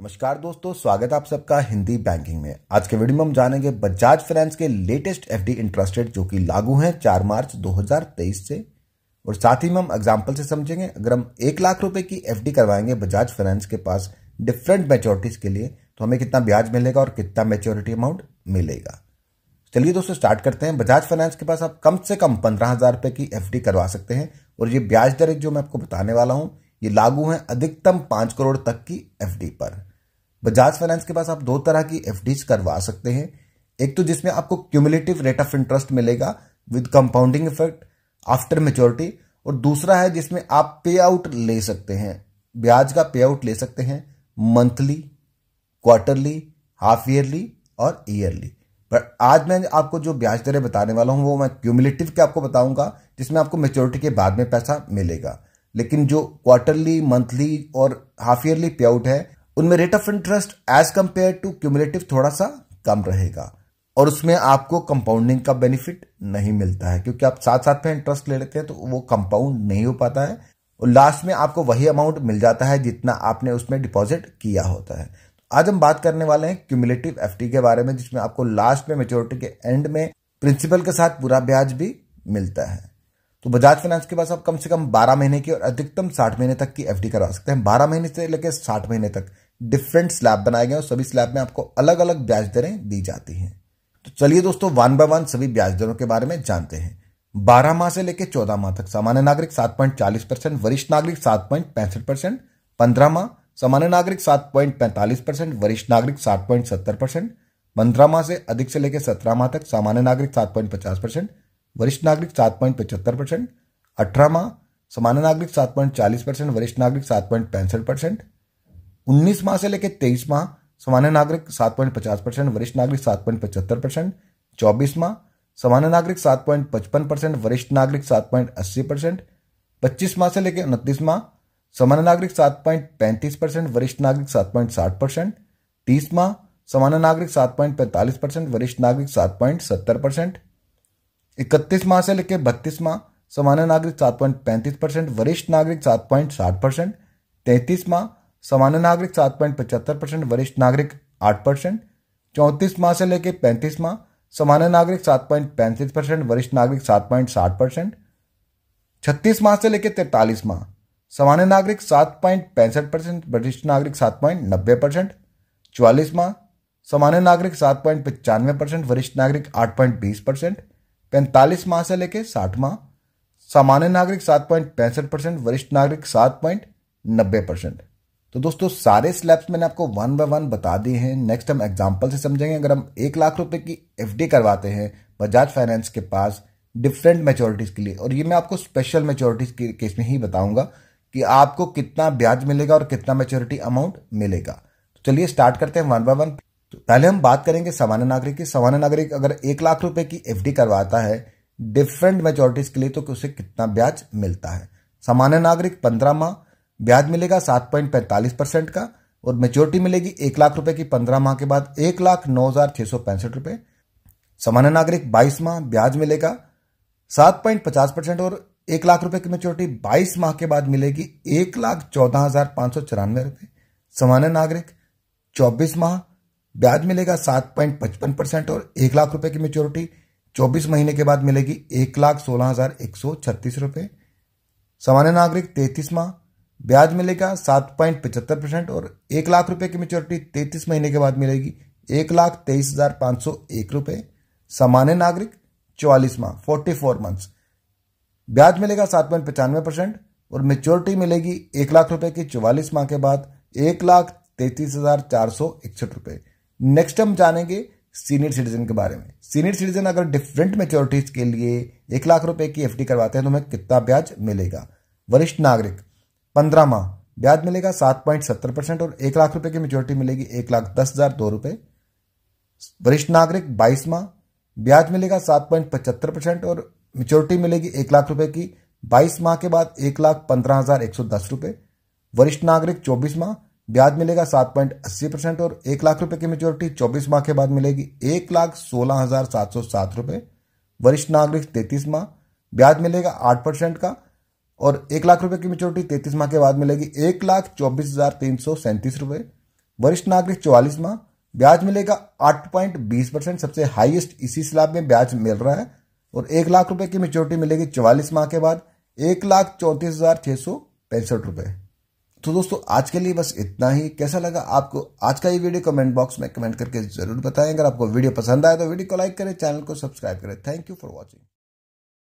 नमस्कार दोस्तों स्वागत आप सबका हिंदी बैंकिंग में आज के वीडियो में हम जानेंगे बजाज फाइनेंस के लेटेस्ट एफडी इंटरेस्ट रेट जो कि लागू हैं चार मार्च 2023 से और साथ ही में हम एग्जाम्पल से समझेंगे अगर हम एक लाख रुपए की एफडी करवाएंगे बजाज फाइनेंस के पास डिफरेंट मेच्योरिटीज के लिए तो हमें कितना ब्याज मिलेगा और कितना मेच्योरिटी अमाउंट मिलेगा चलिए दोस्तों स्टार्ट करते हैं बजाज फाइनेंस के पास आप कम से कम पंद्रह हजार रुपए की एफ करवा सकते हैं और ये ब्याज दर जो मैं आपको बताने वाला हूँ ये लागू है अधिकतम पांच करोड़ तक की एफडी पर बजाज फाइनेंस के पास आप दो तरह की एफ करवा सकते हैं एक तो जिसमें आपको क्यूमुलेटिव रेट ऑफ इंटरेस्ट मिलेगा with compounding effect after maturity और दूसरा है जिसमें आप पे आउट ले सकते हैं ब्याज का पे आउट ले सकते हैं मंथली क्वार्टरली हाफ ईयरली और ईयरली पर आज मैं आपको जो ब्याज दरें बताने वाला हूं वो मैं क्यूमुलेटिव के आपको बताऊंगा जिसमें आपको मेच्योरिटी के बाद में पैसा मिलेगा लेकिन जो क्वार्टरली मंथली और हाफ ईयरली पे आउट है उनमें rate of interest as compared to cumulative थोड़ा सा कम रहेगा और उसमें आपको कंपाउंडिंग का बेनिफिट नहीं मिलता है क्योंकि आप साथ साथ में इंटरेस्ट ले लेते हैं तो वो कंपाउंड नहीं हो पाता है और लास्ट में आपको वही अमाउंट मिल जाता है जितना आपने उसमें डिपॉजिट किया होता है आज हम बात करने वाले हैं क्यूमुलेटिव एफ के बारे में जिसमें आपको लास्ट में मेच्योरिटी के एंड में प्रिंसिपल के साथ पूरा ब्याज भी मिलता है तो बजाज फाइनेंस के पास आप कम से कम 12 महीने की और अधिकतम 60 महीने तक की एफडी करवा सकते हैं 12 महीने से लेकर 60 महीने तक डिफरेंट स्लैब बनाए गए और सभी स्लैब में आपको अलग अलग ब्याज दरें दी जाती हैं तो चलिए दोस्तों वन बाय वन सभी ब्याज दरों के बारे में जानते हैं बारह माह से लेकर चौदह माह तक सामान्य नागरिक सात पॉइंट चालीस परसेंट वरिष्ठ नागरिक सात पॉइंट पैंसठ परसेंट पंद्रह माह सामान्य नागरिक सात पॉइंट पैंतालीस परसेंट वरिष्ठ नागरिक सात पॉइंट सत्तर परसेंट पंद्रह माह से अधिक से लेकर सत्रह माह तक सामान्य नागरिक सात पॉइंट पचास परसेंट वरिष्ठ नागरिक सात पॉइंट पचहत्तर परसेंट अठारह माह सामान्य नागरिक सात पॉइंट चालीस परसेंट वरिष्ठ नागरिक सात पॉइंट पैंसठ परसेंट उन्नीस माह से लेकर तेईस माह सामान्य नागरिक सात पॉइंट पचास परसेंट वरिष्ठ नागरिक सात पॉइंट पचहत्तर परसेंट चौबीस माह सामान्य नागरिक सात पॉइंट पचपन परसेंट वरिष्ठ नागरिक सात पॉइंट अस्सी परसेंट पच्चीस माह से लेकर उनतीस माह सामान्य नागरिक सात पॉइंट पैंतीस परसेंट वरिष्ठ नागरिक सात पॉइंट साठ परसेंट तीस माह सामान्य नागरिक सात पॉइंट पैंतालीस परसेंट वरिष्ठ नागरिक सात पॉइंट सत्तर परसेंट इकतीस माह से लेकर बत्तीस माह सामान्य नागरिक सात पॉइंट पैंतीस परसेंट वरिष्ठ नागरिक सात पॉइंट साठ परसेंट तैंतीस माह सामान्य नागरिक सात पॉइंट पचहत्तर परसेंट वरिष्ठ नागरिक आठ परसेंट चौंतीस माह से लेकर पैंतीस माह सामान्य नागरिक सात पॉइंट पैंतीस परसेंट वरिष्ठ नागरिक सात पॉइंट साठ परसेंट छत्तीस माह से लेकर तैंतालीस माह सामान्य नागरिक सात पॉइंट पैंसठ परसेंट वरिष्ठ नागरिक सात पॉइंट नब्बे परसेंट चौवालीस माह सामान्य नागरिक सात पॉइंट पचानवे परसेंट वरिष्ठ नागरिक आठ पॉइंट बीस परसेंट पैंतालीस माह से लेकर साठ माह सामान्य नागरिक सात पॉइंट पैंसठ परसेंट वरिष्ठ नागरिक सात पॉइंट नब्बे परसेंट तो दोस्तों सारे स्लैब्स मैंने आपको वन बाय वन बता दिए हैं नेक्स्ट हम एग्जाम्पल से समझेंगे अगर हम एक लाख रुपए की एफ करवाते हैं बजाज फाइनेंस के पास डिफरेंट मेचोरिटीज़ के लिए और ये मैं आपको स्पेशल मेचोरिटीज़ के केस में ही बताऊंगा कि आपको कितना ब्याज मिलेगा और कितना मेचोरिटी अमाउंट मिलेगा तो चलिए स्टार्ट करते हैं वन बाय वन तो पहले हम बात करेंगे सामान्य नागरिक की सामान्य नागरिक अगर एक लाख रुपए की एफ करवाता है डिफरेंट मेचोरिटीज के लिए तो उसे कितना ब्याज मिलता है सामान्य नागरिक पंद्रह माह ब्याज मिलेगा सात पॉइंट पैंतालीस परसेंट का और मेच्योरिटी मिलेगी एक लाख रुपए की पंद्रह माह के बाद एक लाख नौ हजार छह सौ पैंसठ रुपए सामान्य नागरिक बाईस माह ब्याज मिलेगा सात पॉइंट पचास परसेंट और एक लाख रुपए की मेच्योरिटी बाईस माह के बाद मिलेगी एक लाख चौदह हजार पांच सौ चौरानवे रुपए सामान्य नागरिक चौबीस माह ब्याज मिलेगा सात पॉइंट पचपन परसेंट और एक लाख रुपए की मेच्योरिटी चौबीस महीने के बाद मिलेगी एक लाख सोलह हजार एक सौ छत्तीस रुपये सामान्य नागरिक तैतीस माह ब्याज मिलेगा सात पॉइंट पचहत्तर परसेंट और एक लाख रुपए की मेच्योरिटी तैतीस महीने के बाद मिलेगी एक लाख तेईस हजार पाँच सौ एक रुपये सामान्य नागरिक चौवालीस माह फोर्टी फोर मंथ्स ब्याज मिलेगा सात पॉइंट पचानवे परसेंट और मेच्योरिटी मिलेगी एक लाख रुपए की चौवालीस माह के बाद एक लाख तैतीस हजार चार सौ इकसठ रुपये नेक्स्ट हम जानेंगे सीनियर सिटीजन के बारे में सीनियर सिटीजन अगर डिफरेंट मेच्योरिटीज के लिए एक लाख रुपए की एफ करवाते हैं तो हमें कितना ब्याज मिलेगा वरिष्ठ नागरिक पंद्रह माह ब्याज मिलेगा सात पॉइंट सत्तर परसेंट और एक लाख रुपए की मेच्योरिटी मिलेगी एक लाख दस हजार दो रुपए वरिष्ठ नागरिक बाईस माह ब्याज मिलेगा सात पॉइंट पचहत्तर परसेंट और मेच्योरिटी मिलेगी एक लाख रुपए की बाईस माह के बाद एक लाख पंद्रह हजार एक सौ दस रुपए वरिष्ठ नागरिक चौबीस माह ब्याज मिलेगा सात पॉइंट अस्सी परसेंट और एक लाख रुपए की मेच्योरिटी चौबीस माह के बाद मिलेगी एक लाख सोलह हजार सात सौ सात रुपए वरिष्ठ नागरिक तैतीस माह ब्याज मिलेगा आठ परसेंट का और एक लाख रुपए की मेच्योरिटी तैतीस माह के बाद मिलेगी एक लाख चौबीस हजार तीन सौ सैंतीस रुपए वरिष्ठ नागरिक चौवालीस माह ब्याज मिलेगा आठ पॉइंट बीस परसेंट सबसे हाईएस्ट इसी स्लैब में ब्याज मिल रहा है और एक लाख रुपए की मेच्योरिटी मिलेगी चौवालीस माह के बाद एक लाख चौंतीस हजार छह सौ पैंसठ रुपए तो दोस्तों आज के लिए बस इतना ही कैसा लगा आपको आज का ये वीडियो कमेंट बॉक्स में कमेंट करके जरूर बताएं अगर आपको वीडियो पसंद आए तो वीडियो को लाइक करें चैनल को सब्सक्राइब करें थैंक यू फॉर वॉचिंग